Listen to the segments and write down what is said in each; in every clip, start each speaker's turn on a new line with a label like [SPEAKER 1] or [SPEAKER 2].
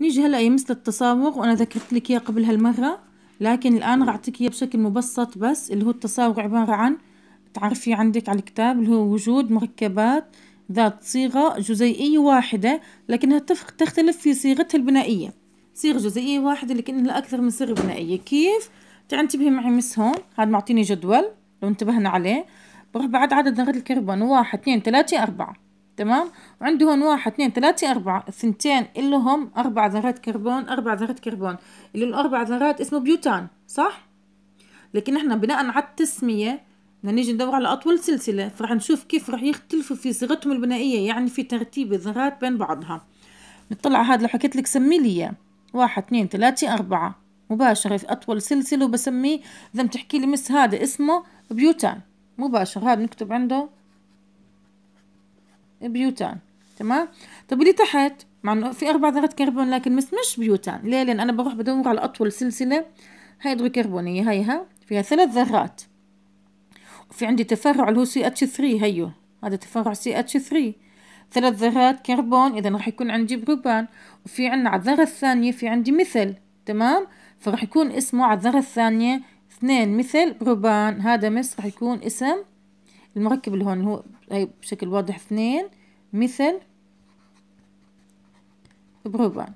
[SPEAKER 1] نيجي هلا مثل التصاور وانا ذكرت لك اياه قبل هالمره لكن الان راح اعطيك اياه بشكل مبسط بس اللي هو التصاوغ عباره عن تعرفي عندك على الكتاب اللي هو وجود مركبات ذات صيغة جزيئية واحدة لكنها تختلف في صيغتها البنائية صيغة جزيئية واحدة لكنها أكثر من صيغة بنائية كيف؟ تعالي انتبهي معي مس هون هذا معطيني جدول لو انتبهنا عليه بروح بعد عدد ذرات الكربون واحد اثنين ثلاثة أربعة تمام وعنده هون واحد اثنين ثلاثة أربعة ثنتين اللي هم أربع ذرات كربون أربع ذرات كربون اللي الأربع ذرات اسمه بيوتان صح؟ لكن احنا بناء على التسمية بدنا نيجي ندور على أطول سلسلة فرح نشوف كيف رح يختلفوا في صيغتهم البنائية يعني في ترتيب الذرات بين بعضها نطلع هذا اللي حكيت لك سمي لي إياه واحد اثنين ثلاثة أربعة مباشرة في أطول سلسلة وبسميه إذا بتحكي لي مس هذا اسمه بيوتان مباشر هذا نكتب عنده بيوتان تمام طب اللي تحت مع انه في اربع ذرات كربون لكن مش مش بيوتان ليه لان انا بروح بدور على اطول سلسله هيدروكربونيه هيها فيها ثلاث ذرات وفي عندي تفرع اللي هو سي اتش 3 هيو هذا تفرع سي اتش 3 ثلاث ذرات كربون اذا راح يكون عندي بروبان وفي عندنا على الذره الثانيه في عندي مثل تمام فراح يكون اسمه على الذره الثانيه اثنين مثل بروبان هذا مس راح يكون اسم المركب اللي هون هو هي بشكل واضح اثنين مثل بروبان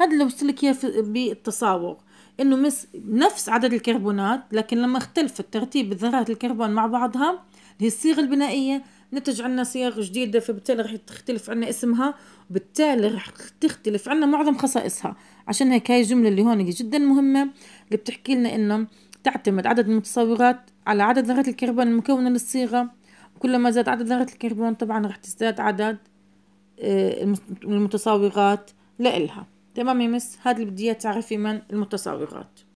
[SPEAKER 1] هذا اللي لك اياه بالتصاور انه مس نفس عدد الكربونات لكن لما اختلف الترتيب الذرات الكربون مع بعضها اللي هي الصيغه البنائيه نتج عنا صيغ جديده فبالتالي رح تختلف عنا اسمها وبالتالي رح تختلف عنا معظم خصائصها عشان هيك هاي الجمله اللي هون جدا مهمه اللي بتحكي لنا انه تعتمد عدد المتصورات على عدد ذرات الكربون المكونة للصيغة كلما زاد عدد ذرات الكربون طبعا راح تزداد عدد آه، المتصورات لإلها تمام يا مس هاد اللي بدي اياه تعرفي من المتصورات